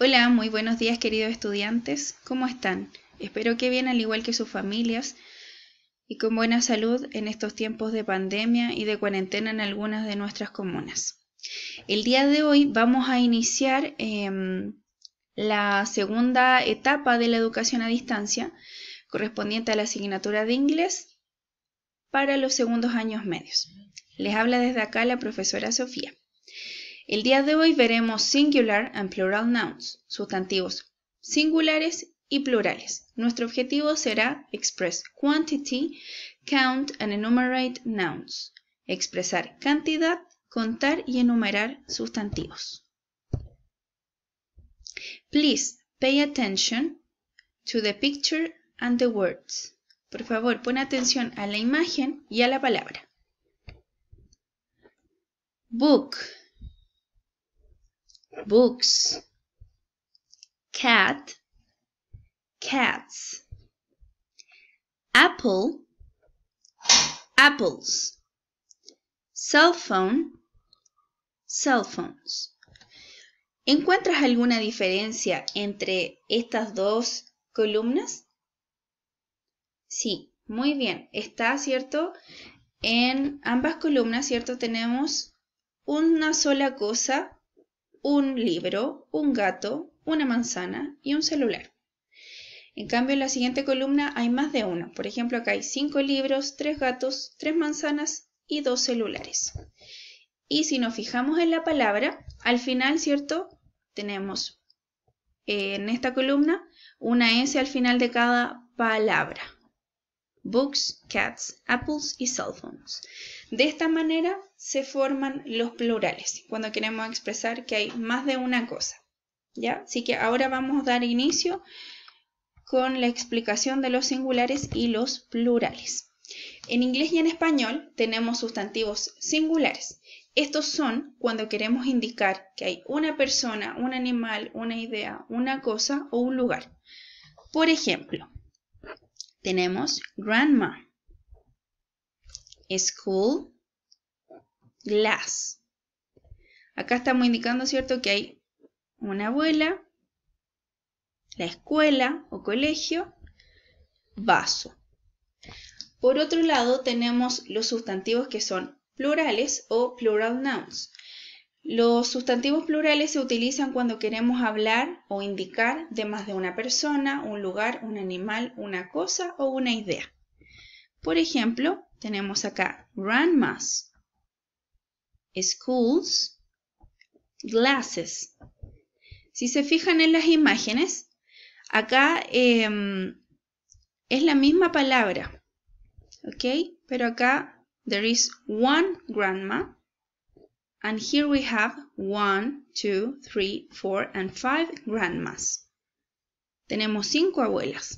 Hola, muy buenos días queridos estudiantes, ¿cómo están? Espero que bien al igual que sus familias y con buena salud en estos tiempos de pandemia y de cuarentena en algunas de nuestras comunas. El día de hoy vamos a iniciar em, la segunda etapa de la educación a distancia correspondiente a la asignatura de inglés para los segundos años medios. Les habla desde acá la profesora Sofía. El día de hoy veremos singular and plural nouns, sustantivos singulares y plurales. Nuestro objetivo será express quantity, count and enumerate nouns, expresar cantidad, contar y enumerar sustantivos. Please pay attention to the picture and the words. Por favor, pon atención a la imagen y a la palabra. Book books cat cats apple apples cell phone cell phones ¿Encuentras alguna diferencia entre estas dos columnas? Sí, muy bien. Está, ¿cierto? En ambas columnas, ¿cierto? Tenemos una sola cosa un libro, un gato, una manzana y un celular. En cambio, en la siguiente columna hay más de uno. Por ejemplo, acá hay cinco libros, tres gatos, tres manzanas y dos celulares. Y si nos fijamos en la palabra, al final, ¿cierto? Tenemos eh, en esta columna una S al final de cada palabra books, cats, apples y cell phones. De esta manera se forman los plurales cuando queremos expresar que hay más de una cosa. ¿ya? Así que ahora vamos a dar inicio con la explicación de los singulares y los plurales. En inglés y en español tenemos sustantivos singulares. Estos son cuando queremos indicar que hay una persona, un animal, una idea, una cosa o un lugar. Por ejemplo, tenemos grandma, school, glass. Acá estamos indicando, ¿cierto?, que hay una abuela, la escuela o colegio, vaso. Por otro lado, tenemos los sustantivos que son plurales o plural nouns. Los sustantivos plurales se utilizan cuando queremos hablar o indicar de más de una persona, un lugar, un animal, una cosa o una idea. Por ejemplo, tenemos acá grandmas, schools, glasses. Si se fijan en las imágenes, acá em, es la misma palabra, Pero acá there is one grandma And here we have one, two, three, four, and five grandmas. Tenemos cinco abuelas.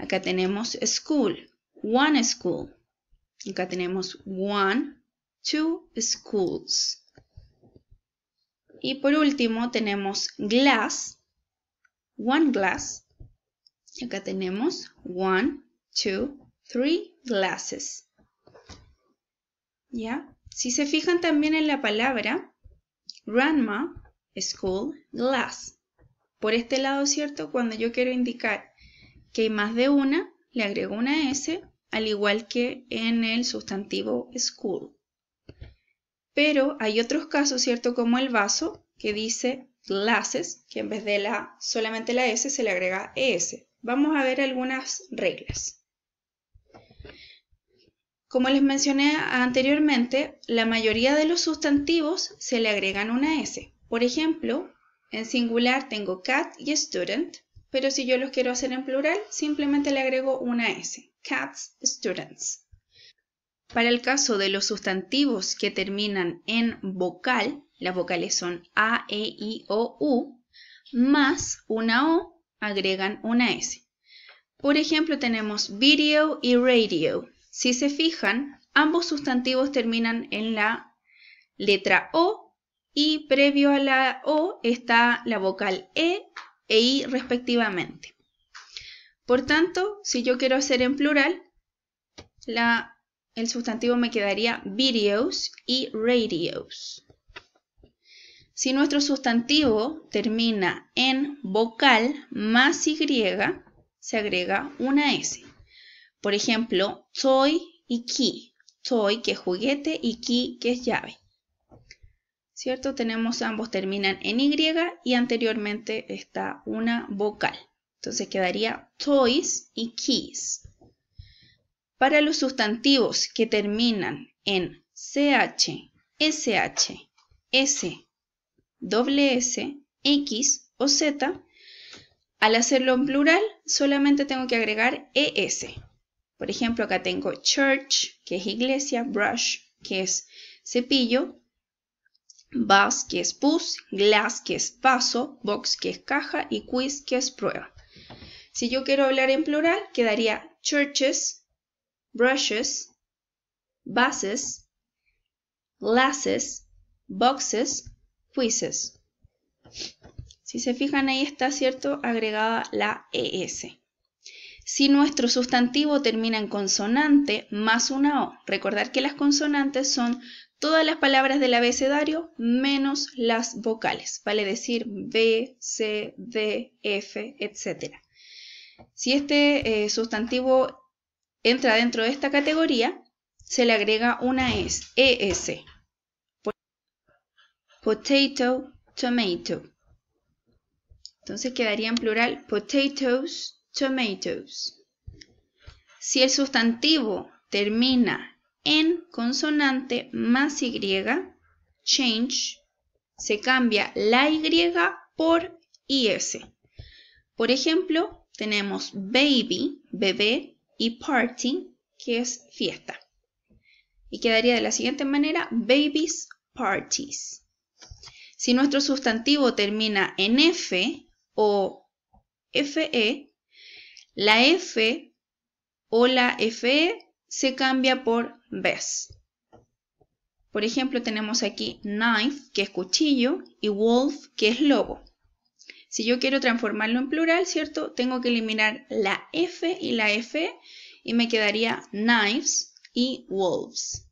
Acá tenemos school, one school. Acá tenemos one, two schools. Y por último tenemos glass, one glass. Acá tenemos one, two, three glasses. ¿Ya? Si se fijan también en la palabra, grandma, school, glass. Por este lado, ¿cierto? Cuando yo quiero indicar que hay más de una, le agrego una S, al igual que en el sustantivo school. Pero hay otros casos, ¿cierto? Como el vaso, que dice glasses, que en vez de la solamente la S se le agrega ES. Vamos a ver algunas reglas. Como les mencioné anteriormente, la mayoría de los sustantivos se le agregan una S. Por ejemplo, en singular tengo cat y student, pero si yo los quiero hacer en plural, simplemente le agrego una S. Cats, students. Para el caso de los sustantivos que terminan en vocal, las vocales son A, E, I, O, U, más una O, agregan una S. Por ejemplo, tenemos video y radio. Si se fijan, ambos sustantivos terminan en la letra O y previo a la O está la vocal E e I respectivamente. Por tanto, si yo quiero hacer en plural, la, el sustantivo me quedaría videos y radios. Si nuestro sustantivo termina en vocal más Y, se agrega una S. Por ejemplo, toy y key. Toy que es juguete y key que es llave. ¿Cierto? Tenemos ambos terminan en Y y anteriormente está una vocal. Entonces quedaría toys y keys. Para los sustantivos que terminan en ch, sh, s, ws, x o z, al hacerlo en plural solamente tengo que agregar es. Por ejemplo, acá tengo church, que es iglesia, brush, que es cepillo, bus, que es bus, glass, que es paso, box, que es caja y quiz, que es prueba. Si yo quiero hablar en plural, quedaría churches, brushes, buses, glasses, boxes, quizzes. Si se fijan ahí está, ¿cierto? Agregada la ES. Si nuestro sustantivo termina en consonante más una O, recordar que las consonantes son todas las palabras del abecedario menos las vocales, vale decir B, C, D, F, etc. Si este eh, sustantivo entra dentro de esta categoría, se le agrega una e, S, ES. Potato, tomato. Entonces quedaría en plural potatoes, tomatoes. Si el sustantivo termina en consonante más Y, change, se cambia la Y por IS. Por ejemplo, tenemos baby, bebé, y party, que es fiesta. Y quedaría de la siguiente manera, babies, parties. Si nuestro sustantivo termina en F o FE, la F o la FE se cambia por BES. Por ejemplo, tenemos aquí knife, que es cuchillo, y wolf, que es lobo. Si yo quiero transformarlo en plural, ¿cierto? Tengo que eliminar la F y la F y me quedaría knives y wolves.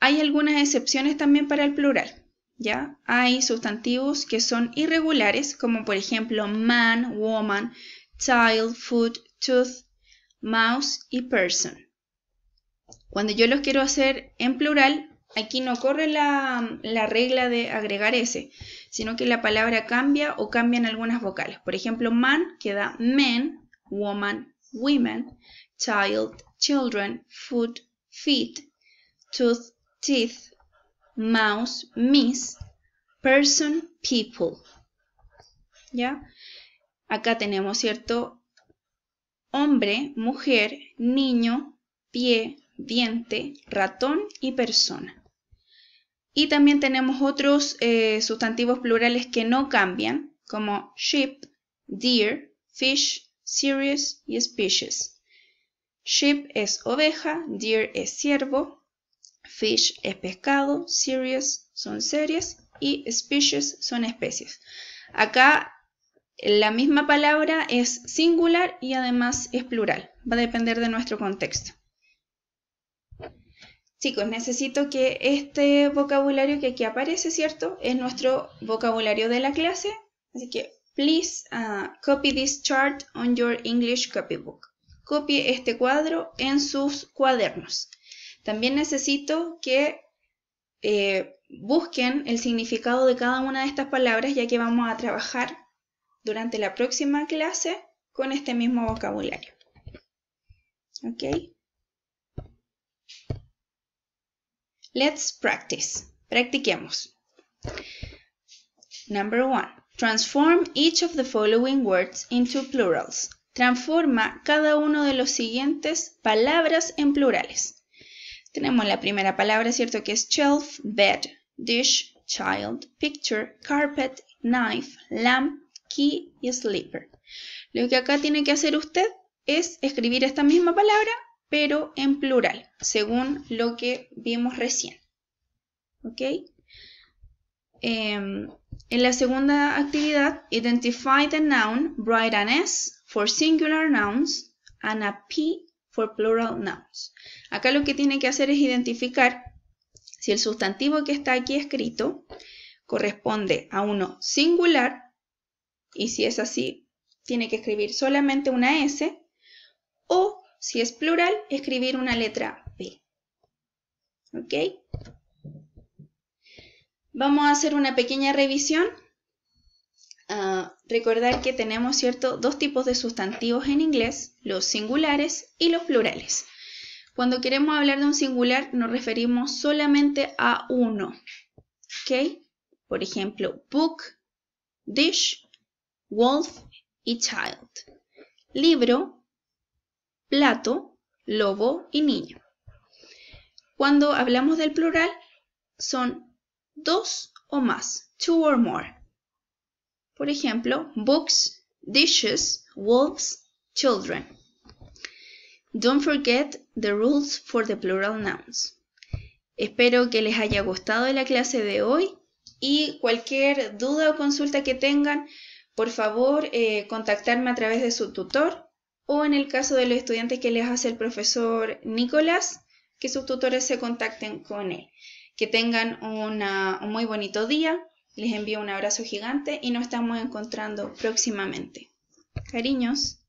Hay algunas excepciones también para el plural. Hay sustantivos que son irregulares, como por ejemplo man, woman, child, foot, tooth, mouse y person. Cuando yo los quiero hacer en plural, aquí no corre la, regla de agregar S, sino que la palabra cambia o cambian algunas vocales. Por ejemplo, man queda men, woman, women, child, children, foot, feet, tooth, teeth, mouse, miss, person, people. ¿Ya? Acá tenemos, ¿cierto? Hombre, mujer, niño, pie, diente, ratón y persona. Y también tenemos otros eh, sustantivos plurales que no cambian, como sheep, deer, fish, series y species. Sheep es oveja, deer es ciervo, Fish es pescado, series son series y species son especies. Acá la misma palabra es singular y además es plural. Va a depender de nuestro contexto. Chicos, necesito que este vocabulario que aquí aparece, ¿cierto? Es nuestro vocabulario de la clase. Así que, please uh, copy this chart on your English copybook. Copie este cuadro en sus cuadernos. También necesito que eh, busquen el significado de cada una de estas palabras, ya que vamos a trabajar durante la próxima clase con este mismo vocabulario. ¿Ok? Let's practice. Practiquemos. Number one. Transform each of the following words into plurals. Transforma cada uno de los siguientes palabras en plurales. Tenemos la primera palabra, ¿cierto? Que es shelf, bed, dish, child, picture, carpet, knife, lamp, key y sleeper. Lo que acá tiene que hacer usted es escribir esta misma palabra, pero en plural, según lo que vimos recién. ¿Ok? Em, en la segunda actividad, identify the noun, write an S for singular nouns and a P for plural nouns. Acá lo que tiene que hacer es identificar si el sustantivo que está aquí escrito corresponde a uno singular, y si es así, tiene que escribir solamente una S, o si es plural, escribir una letra P. ¿Ok? Vamos a hacer una pequeña revisión. Ah, recordar que tenemos, ¿cierto?, dos tipos de sustantivos en inglés, los singulares y los plurales. Cuando queremos hablar de un singular nos referimos solamente a uno. ¿Ok? Por ejemplo, book, dish, wolf y child. Libro, plato, lobo y niño. Cuando hablamos del plural son dos o más, two or more. Por ejemplo, books, dishes, wolves, children. Don't forget the rules for the plural nouns. Espero que les haya gustado la clase de hoy y cualquier duda o consulta que tengan, por favor, eh, contactarme a través de su tutor o en el caso de los estudiantes que les hace el profesor Nicolás, que sus tutores se contacten con él. Que tengan un muy bonito día, les envío un abrazo gigante y nos estamos encontrando próximamente. Cariños.